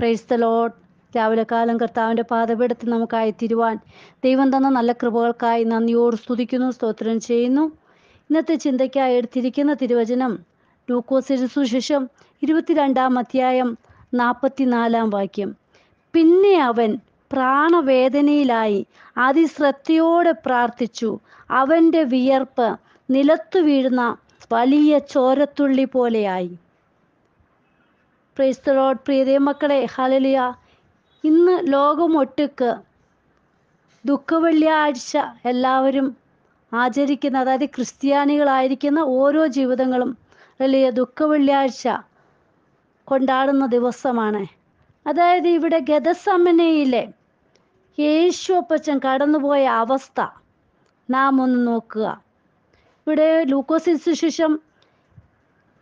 praise the load രാവിലെ കാലം കർത്താവിൻ്റെ പാതപീഠത്തിൽ നമുക്കായി തിരുവാൻ ദൈവം തന്ന നല്ല കൃപകൾക്കായി നന്ദിയോട് സ്തുതിക്കുന്നു സ്തോത്രം ചെയ്യുന്നു ഇന്നത്തെ ചിന്തയ്ക്കായി എടുത്തിരിക്കുന്ന തിരുവചനം ലൂക്കോസിന് സുശേഷം ഇരുപത്തിരണ്ടാം അധ്യായം നാൽപ്പത്തിനാലാം വാക്യം പിന്നെ അവൻ പ്രാണവേദനയിലായി അതിശ്രദ്ധയോടെ പ്രാർത്ഥിച്ചു അവൻ്റെ വിയർപ്പ് നിലത്തു വീഴുന്ന വലിയ ചോരത്തുള്ളി പോലെയായി പ്രൈസ്തലോട് പ്രിയതേ മക്കളെ ഹലലിയ ഇന്ന് ലോകമൊട്ടുക്ക് ദുഃഖവെള്ളിയാഴ്ച എല്ലാവരും ആചരിക്കുന്ന അതായത് ക്രിസ്ത്യാനികളായിരിക്കുന്ന ഓരോ ജീവിതങ്ങളും വലിയ ദുഃഖവെള്ളിയാഴ്ച കൊണ്ടാടുന്ന ദിവസമാണ് അതായത് ഇവിടെ ഗതസമനയിലെ യേശു അപ്പച്ചൻ കടന്നുപോയ അവസ്ഥ നാം ഒന്ന് നോക്കുക ഇവിടെ ലൂക്കോസിന് ശേഷം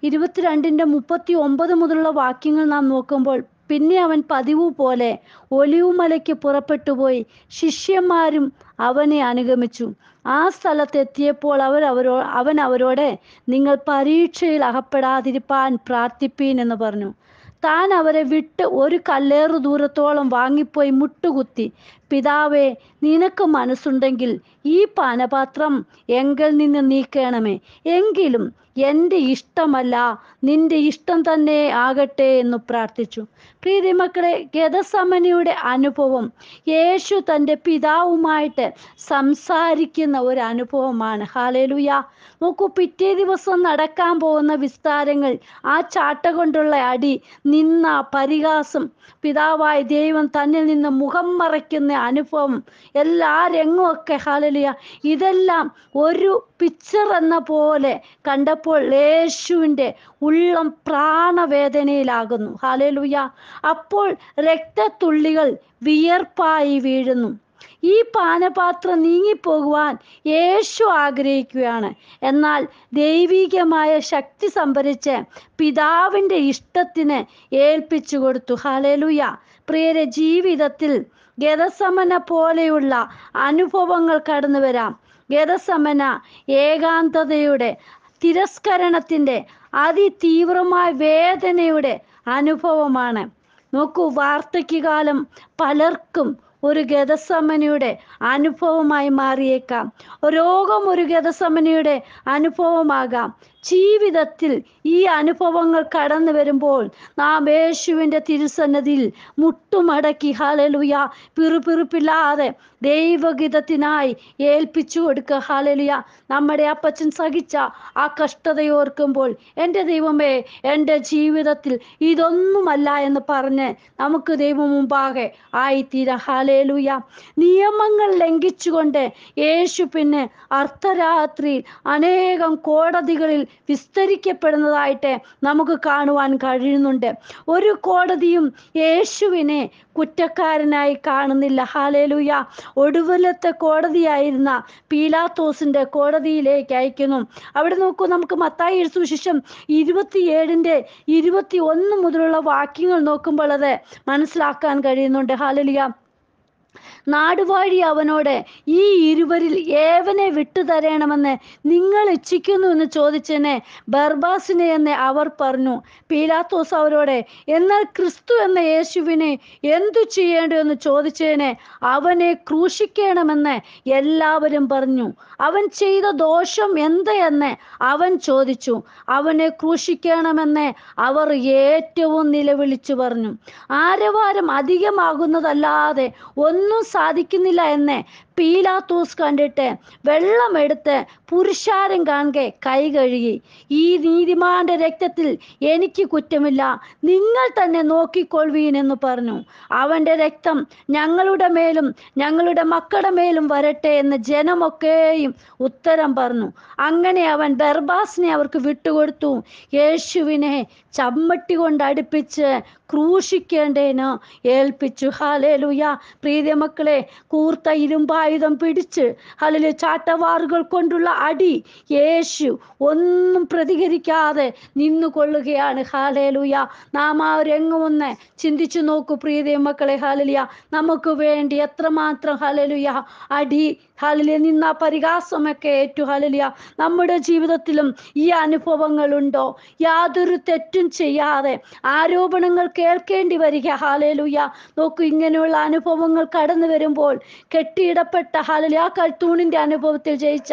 ഇരുപത്തിരണ്ടിൻ്റെ മുപ്പത്തി ഒമ്പത് മുതലുള്ള വാക്യങ്ങൾ നാം നോക്കുമ്പോൾ പിന്നെ അവൻ പതിവ് പോലെ ഒലിവുമലയ്ക്ക് പുറപ്പെട്ടുപോയി ശിഷ്യന്മാരും അവനെ അനുഗമിച്ചു ആ സ്ഥലത്തെത്തിയപ്പോൾ അവർ അവരോ അവൻ അവരോട് നിങ്ങൾ പരീക്ഷയിൽ അകപ്പെടാതിരിപ്പാൻ പ്രാർത്ഥിപ്പീൻ എന്ന് പറഞ്ഞു താൻ അവരെ വിട്ട് ഒരു കല്ലേറു ദൂരത്തോളം വാങ്ങിപ്പോയി മുട്ടുകുത്തി പിതാവേ നിനക്ക് മനസ്സുണ്ടെങ്കിൽ ഈ പാനപാത്രം എങ്കിൽ നിന്ന് നീക്കണമേ എങ്കിലും എൻ്റെ ഇഷ്ടമല്ല നിന്റെ ഇഷ്ടം തന്നെ ആകട്ടെ എന്ന് പ്രാർത്ഥിച്ചു പ്രീതി മക്കളെ ഗതസമനിയുടെ അനുഭവം യേശു തൻ്റെ പിതാവുമായിട്ട് സംസാരിക്കുന്ന ഒരു അനുഭവമാണ് ഹാലേലുയ നോക്കൂ പിറ്റേ ദിവസം നടക്കാൻ പോകുന്ന വിസ്താരങ്ങൾ ആ ചാട്ട കൊണ്ടുള്ള അടി നിന്ന പരിഹാസം പിതാവായ ദൈവം തന്നിൽ നിന്ന് മുഖം മറയ്ക്കുന്ന അനുഭവം എല്ലാ രംഗമൊക്കെ ഹാലലിയ ഇതെല്ലാം ഒരു പിക്ചർ എന്ന പോലെ കണ്ടപ്പോൾ അപ്പോൾ യേശുവിൻ്റെ ഉള്ളം പ്രാണവേദനയിലാകുന്നു ഹാലലുയ അപ്പോൾ രക്തത്തുള്ളികൾ വിയർപ്പായി വീഴുന്നു ഈ പാനപാത്രം നീങ്ങിപ്പോകുവാൻ യേശു ആഗ്രഹിക്കുകയാണ് എന്നാൽ ദൈവികമായ ശക്തി സംഭരിച്ച് പിതാവിൻ്റെ ഇഷ്ടത്തിന് ഏൽപ്പിച്ചു കൊടുത്തു ഹലലുയ പ്രിയരെ ജീവിതത്തിൽ ഗതസമന പോലെയുള്ള അനുഭവങ്ങൾ കടന്നു വരാം ഗതസമന ഏകാന്തതയുടെ തിരസ്കരണത്തിൻ്റെ അതിതീവ്രമായ വേദനയുടെ അനുഭവമാണ് നോക്കൂ വാർദ്ധക്യകാലം പലർക്കും ഒരു ഗതസമനയുടെ അനുഭവമായി മാറിയേക്കാം രോഗം ഒരു ഗതസമനയുടെ അനുഭവമാകാം ജീവിതത്തിൽ ഈ അനുഭവങ്ങൾ കടന്നു വരുമ്പോൾ നാം യേശുവിൻ്റെ തിരുസന്നതിയിൽ മുട്ടുമടക്കി ഹാലലുയ പിറുപിറുപ്പില്ലാതെ ദൈവഗീതത്തിനായി ഏൽപ്പിച്ചു കൊടുക്കുക ഹാലലുയ നമ്മുടെ അപ്പച്ചൻ സഹിച്ച ആ കഷ്ടതയോർക്കുമ്പോൾ എൻ്റെ ദൈവമേ എൻ്റെ ജീവിതത്തിൽ ഇതൊന്നുമല്ല എന്ന് പറഞ്ഞ് നമുക്ക് ദൈവം മുമ്പാകെ ആയിത്തീര ഹാലേലുയ നിയമങ്ങൾ ലംഘിച്ചുകൊണ്ട് യേശു പിന്നെ അർദ്ധരാത്രി അനേകം കോടതികളിൽ വിസ്തരിക്കപ്പെടുന്നതായിട്ട് നമുക്ക് കാണുവാൻ കഴിയുന്നുണ്ട് ഒരു കോടതിയും യേശുവിനെ കുറ്റക്കാരനായി കാണുന്നില്ല ഹാലേലൂയ ഒടുവിലത്തെ കോടതിയായിരുന്ന പീലാത്തോസിൻ്റെ കോടതിയിലേക്ക് അയക്കുന്നു അവിടെ നോക്കൂ നമുക്ക് മത്തായി ശേഷം ഇരുപത്തിയേഴിൻ്റെ ഇരുപത്തി ഒന്ന് മുതലുള്ള വാക്യങ്ങൾ നോക്കുമ്പോൾ അത് മനസ്സിലാക്കാൻ കഴിയുന്നുണ്ട് ഹാലലിയ നാടുവാഴി അവനോട് ഈ ഇരുവരിൽ ഏവനെ വിട്ടുതരണമെന്ന് നിങ്ങൾ ഇച്ഛിക്കുന്നു എന്ന് ചോദിച്ചതിനെ ബർബാസിനെ എന്ന് അവർ പറഞ്ഞു പീലാത്തോസ് അവരോട് എന്നാൽ ക്രിസ്തു എന്ന യേശുവിനെ എന്തു ചെയ്യേണ്ടു എന്ന് ചോദിച്ചതിനെ അവനെ ക്രൂശിക്കണമെന്ന് എല്ലാവരും പറഞ്ഞു അവൻ ചെയ്ത ദോഷം എന്ത് എന്ന് അവൻ ചോദിച്ചു അവനെ ക്രൂശിക്കണമെന്ന് അവർ ഏറ്റവും നിലവിളിച്ചു പറഞ്ഞു ആരവാരം അധികമാകുന്നതല്ലാതെ ഒന്നും സാധിക്കുന്നില്ല എന്ന് പീലാത്തൂസ് കണ്ടിട്ട് വെള്ളമെടുത്ത് പുരുഷാരം കാണുക കൈ കഴുകി ഈ നീതിമാന്റെ രക്തത്തിൽ എനിക്ക് കുറ്റമില്ല നിങ്ങൾ തന്നെ നോക്കിക്കൊള്ളുവീൻ എന്ന് പറഞ്ഞു അവൻ്റെ രക്തം ഞങ്ങളുടെ മേലും ഞങ്ങളുടെ മക്കളുടെ മേലും വരട്ടെ എന്ന് ജനമൊക്കെയും ഉത്തരം പറഞ്ഞു അങ്ങനെ അവൻ ബർബാസിനെ അവർക്ക് വിട്ടുകൊടുത്തു യേശുവിനെ ചമ്മട്ടി കൊണ്ട് അടുപ്പിച്ച് ക്രൂശിക്കേണ്ടേന് ഏൽപ്പിച്ചു ഹാലേലുയ പ്രീതി മക്കളെ കൂർത്ത ഇരുമ്പായുധം പിടിച്ച് ഹലില് ചാട്ടവാറുകൾ കൊണ്ടുള്ള അടി യേശു ഒന്നും പ്രതികരിക്കാതെ നിന്നുകൊള്ളുകയാണ് ഹാലേലുയ നാം ആ രംഗമൊന്ന് ചിന്തിച്ചു നോക്കൂ പ്രീതി മക്കളെ ഹാലലിയ നമുക്ക് വേണ്ടി എത്രമാത്രം ഹാലലുയ അടി ഹാലലിയ നിന്ന പരിഹാസമൊക്കെ ഏറ്റു ഹാലലിയ നമ്മുടെ ജീവിതത്തിലും ഈ അനുഭവങ്ങളുണ്ടോ യാതൊരു തെറ്റും ചെയ്യാതെ ആരോപണങ്ങൾ കേൾക്കേണ്ടി വരിക ഹാലലുയ നോക്കൂ ഇങ്ങനെയുള്ള അനുഭവങ്ങൾ കടന്നു വരുമ്പോൾ കെട്ടിയിടപ്പെട്ട ഹാലലിയ ആ അനുഭവത്തിൽ ജയിച്ച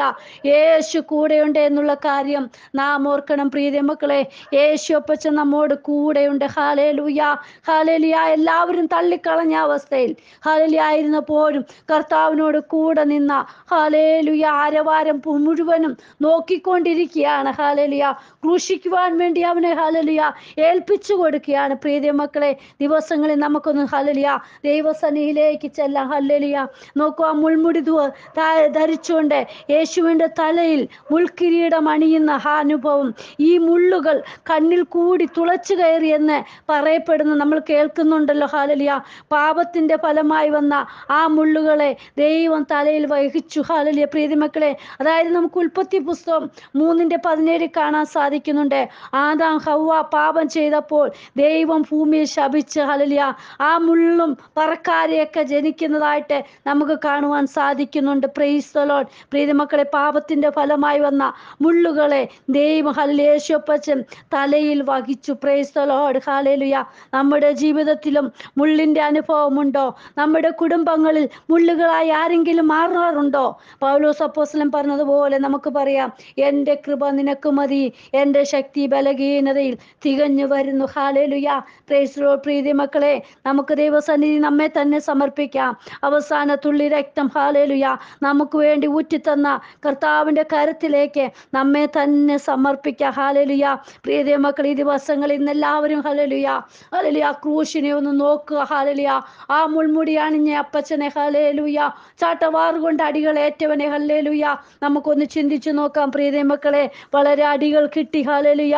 യേശു കൂടെയുണ്ട് എന്നുള്ള കാര്യം നാം ഓർക്കണം പ്രീതി മക്കളെ യേശു ഒപ്പച്ച നമ്മോട് കൂടെയുണ്ട് ഹാലേലുയ ഹാലേലിയ എല്ലാവരും തള്ളിക്കളഞ്ഞ അവസ്ഥയിൽ ഹാലേലിയ പോലും കർത്താവിനോട് കൂടെ നിന്ന ഹാലേലുയ ആരവാരം മുഴുവനും നോക്കിക്കൊണ്ടിരിക്കുകയാണ് ഹാലലിയ ക്രൂശിക്കുവാൻ വേണ്ടി അവനെ ഹാലലിയ ഏൽപ്പിച്ചു കൊടുക്കുകയാണ് പ്രീതി മക്കളെ ദിവസങ്ങളിൽ നമുക്കൊന്ന് ഹലലിയ ദൈവസന്നിധിയിലേക്ക് ചെല്ലാം ഹല്ലലിയ നോക്കുക മുൾമുടി ധരിച്ചുകൊണ്ട് യേശുവിൻ്റെ തലയിൽ മുൾക്കിരീടം അണിയുന്ന ആ അനുഭവം ഈ മുള്ളുകൾ കണ്ണിൽ കൂടി തുളച്ചു കയറി എന്ന് പറയപ്പെടുന്ന നമ്മൾ കേൾക്കുന്നുണ്ടല്ലോ ഹാലലിയ പാപത്തിൻ്റെ ഫലമായി വന്ന ആ മുള്ളുകളെ ദൈവം തലയിൽ വൈ ഗ്രഹിച്ചു ഹാലലിയ പ്രീതി മക്കളെ അതായത് നമുക്ക് ഉൽപ്പത്തി പുസ്തകം മൂന്നിൻ്റെ പതിനേഴ് കാണാൻ സാധിക്കുന്നുണ്ട് ആദാം ഹവ പാപം ചെയ്തപ്പോൾ ദൈവം ഭൂമിയെ ശപിച്ച് ഹലലിയ ആ മുള്ളും പറക്കാരെയൊക്കെ ജനിക്കുന്നതായിട്ട് നമുക്ക് കാണുവാൻ സാധിക്കുന്നുണ്ട് പ്രീസ്തലോൺ പ്രീതി മക്കളെ പാപത്തിൻ്റെ ഫലമായി വന്ന മുള്ളുകളെ ദൈവം ഹലിയേശുപ്പച്ചൻ തലയിൽ വഹിച്ചു പ്രേസ്തലോട് ഹാലലിയ നമ്മുടെ ജീവിതത്തിലും മുള്ളിൻ്റെ അനുഭവമുണ്ടോ നമ്മുടെ കുടുംബങ്ങളിൽ മുള്ളുകളായി ആരെങ്കിലും മാറുന്നവർ പറയാറുണ്ടോ പൗലോസ് അപ്പോസ്ലം പറഞ്ഞതുപോലെ നമുക്ക് പറയാം എൻ്റെ കൃപ നിനക്ക് മതി എൻ്റെ ശക്തി ബലഹീനതയിൽ തികഞ്ഞു വരുന്നു ഹാലേലുയ പ്രീതി മക്കളെ നമുക്ക് ദൈവസന്നിധി നമ്മെ തന്നെ സമർപ്പിക്കാം അവസാന തുള്ളി രക്തം ഹാലേലുയ നമുക്ക് വേണ്ടി ഊറ്റിത്തന്ന കർത്താവിൻ്റെ കരത്തിലേക്ക് നമ്മെ തന്നെ സമർപ്പിക്കാം ഹാലലുയ പ്രീതി മക്കൾ ഈ ദിവസങ്ങൾ എല്ലാവരും ഹലലുയ ഹലലിയ ക്രൂശിനെ ഒന്ന് നോക്കുക ഹലലിയ ആ മുൾമുടി അണിഞ്ഞ അപ്പച്ചനെ ഹലേലുയ ചാട്ടവാറുകൊണ്ട് അടികൾ ഏറ്റവനെ ഹല്ലേലുയ നമുക്കൊന്ന് ചിന്തിച്ചു നോക്കാം പ്രീതി മക്കളെ വളരെ അടികൾ കിട്ടി ഹലേലുയ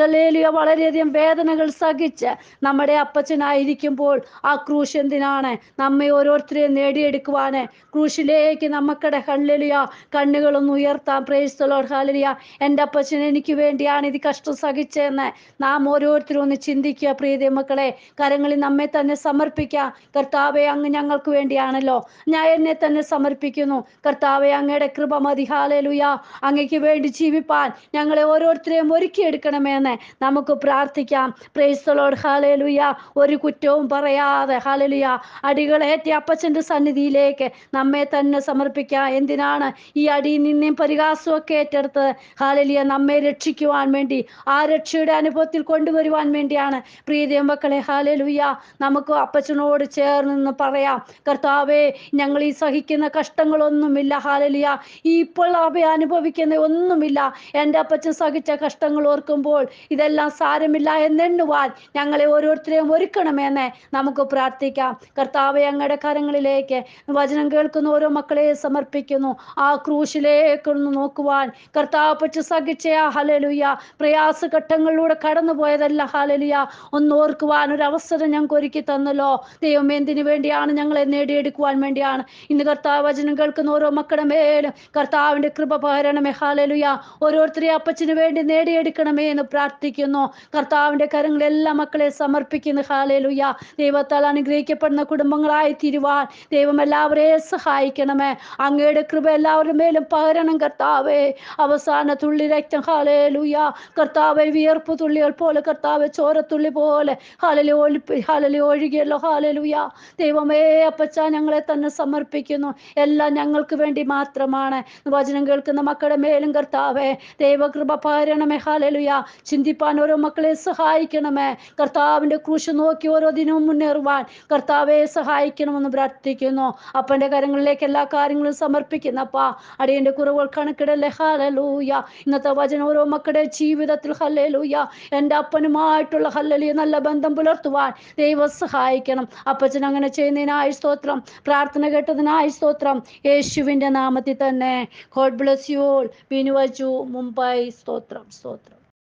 ഹലേലുയ വളരെയധികം വേദനകൾ സഹിച്ച് നമ്മുടെ അപ്പച്ചനായിരിക്കുമ്പോൾ ആ ക്രൂശ് എന്തിനാണ് നമ്മെ ഓരോരുത്തരെയും നേടിയെടുക്കുവാന് ക്രൂശിലേക്ക് നമുക്കടെ ഹല്ലലിയ കണ്ണുകളൊന്ന് ഉയർത്താം പ്രേസ്തലോട് ഹല്ലലിയ എൻ്റെ അപ്പച്ചൻ എനിക്ക് വേണ്ടിയാണ് ഇത് കഷ്ടം സഹിച്ചതെന്ന് നാം ഓരോരുത്തരും ഒന്ന് ചിന്തിക്കുക പ്രീതി മക്കളെ കരങ്ങളിൽ നമ്മെ തന്നെ സമർപ്പിക്കാം കർത്താവെ അങ്ങ് ഞങ്ങൾക്ക് വേണ്ടിയാണല്ലോ ഞാൻ എന്നെ തന്നെ സമർപ്പിക്കും പ്രാർത്ഥിക്കുന്നു കർത്താവെ അങ്ങയുടെ കൃപ മതി ഹാലലുയ അങ്ങയ്ക്ക് വേണ്ടി ജീവിപ്പാൻ ഞങ്ങളെ ഓരോരുത്തരെയും ഒരുക്കിയെടുക്കണമെന്ന് നമുക്ക് പ്രാർത്ഥിക്കാം പ്രേസ്തലോട് ഹാലലുയ ഒരു കുറ്റവും പറയാതെ ഹാലലുയ അടികളേറ്റി അപ്പച്ചൻ്റെ സന്നിധിയിലേക്ക് നമ്മെ തന്നെ സമർപ്പിക്കാം എന്തിനാണ് ഈ അടിയിൽ നിന്നെയും പരിഹാസമൊക്കെ ഏറ്റെടുത്ത് ഹാലലിയ നമ്മെ രക്ഷിക്കുവാൻ വേണ്ടി ആ രക്ഷയുടെ അനുഭവത്തിൽ കൊണ്ടുവരുവാൻ വേണ്ടിയാണ് പ്രീതിയം മക്കളെ ഹാലലുയ നമുക്ക് അപ്പച്ചനോട് ചേർന്ന് പറയാം കർത്താവേ ഞങ്ങൾ ഈ സഹിക്കുന്ന കഷ്ടങ്ങൾ കഷ്ടങ്ങളൊന്നുമില്ല ഹാലലിയ ഇപ്പോൾ അവ അനുഭവിക്കുന്ന ഒന്നുമില്ല എൻ്റെ അപ്പച്ചൻ സഹിച്ച കഷ്ടങ്ങൾ ഓർക്കുമ്പോൾ ഇതെല്ലാം സാരമില്ല എന്നെണ്ണുവാൻ ഞങ്ങളെ ഓരോരുത്തരെയും ഒരുക്കണമെന്ന് നമുക്ക് പ്രാർത്ഥിക്കാം കർത്താവ് അങ്ങയുടെ കരങ്ങളിലേക്ക് വചനം കേൾക്കുന്ന ഓരോ മക്കളെ സമർപ്പിക്കുന്നു ആ ക്രൂശിലേക്കൊന്ന് നോക്കുവാൻ കർത്താവ് പച്ച് സഹിച്ച ആ ഹലലുയ പ്രയാസഘട്ടങ്ങളിലൂടെ കടന്നു പോയതല്ല ഹലലുയ ഒന്ന് ഓർക്കുവാൻ ഒരു അവസരം ഞങ്ങൾക്ക് ഒരുക്കി തന്നല്ലോ ദൈവം എന്തിനു വേണ്ടിയാണ് ഞങ്ങളെ നേടിയെടുക്കുവാൻ വേണ്ടിയാണ് ഇന്ന് കർത്താവ് വചനം കേൾക്കുന്ന ഓരോ മക്കളുടെ മേലും കർത്താവിന്റെ കൃപ പകരണമേ ഹാലലുയ ഓരോരുത്തരെ അപ്പച്ചന് വേണ്ടി നേടിയെടുക്കണമേ എന്ന് പ്രാർത്ഥിക്കുന്നു കർത്താവിന്റെ കരങ്ങൾ എല്ലാ മക്കളെ സമർപ്പിക്കുന്നു ഹാലലുയ ദൈവത്താൽ അനുഗ്രഹിക്കപ്പെടുന്ന കുടുംബങ്ങളായി തീരുവാൻ ദൈവം എല്ലാവരെയും സഹായിക്കണമേ അങ്ങയുടെ കൃപ എല്ലാവരുടെ മേലും പകരണം കർത്താവേ അവസാന തുള്ളി രക്തം ഹാലലുയ കർത്താവെ വിയർപ്പ് തുള്ളികൾ പോലെ കർത്താവെ ചോരത്തുള്ളി പോലെ ഹാലലി ഒഴി ഹാലലി ഒഴുകിയല്ലോ ഹാലലുയ ദൈവമേ അപ്പച്ച ഞങ്ങളെ തന്നെ സമർപ്പിക്കുന്നു എല്ലാ ഞങ്ങൾക്ക് വേണ്ടി മാത്രമാണ് വചനം കേൾക്കുന്ന മക്കളുടെ മേലും കർത്താവേ ദൈവകൃപ പാരണമേ ഹാലലുയ ചിന്തിപ്പാൻ ഓരോ മക്കളെ സഹായിക്കണമേ കർത്താവിൻ്റെ ക്രൂശ് നോക്കി ഓരോ ദിനവും മുന്നേറുവാൻ കർത്താവെ സഹായിക്കണമെന്ന് പ്രാർത്ഥിക്കുന്നു അപ്പൻ്റെ കരങ്ങളിലേക്ക് എല്ലാ കാര്യങ്ങളും സമർപ്പിക്കുന്നപ്പാ അടിയൻ്റെ കുറവുകൾ കണക്കിടല്ലേ ഹാലലൂയ ഇന്നത്തെ വചനം ഓരോ മക്കളുടെ ജീവിതത്തിൽ ഹല്ലലൂയ എൻ്റെ അപ്പനുമായിട്ടുള്ള ഹല്ലലിയ നല്ല ബന്ധം പുലർത്തുവാൻ ദൈവം സഹായിക്കണം അപ്പച്ചൻ അങ്ങനെ ചെയ്യുന്നതിനായി സ്തോത്രം പ്രാർത്ഥന കേട്ടതിനായി സ്തോത്രം യേശുവിൻ്റെ നാമത്തിൽ തന്നെ ഗോഡ് ബ്ലസ് യു ഓൾ ബിനുവജു മുംബൈ സ്തോത്രം സ്തോത്രം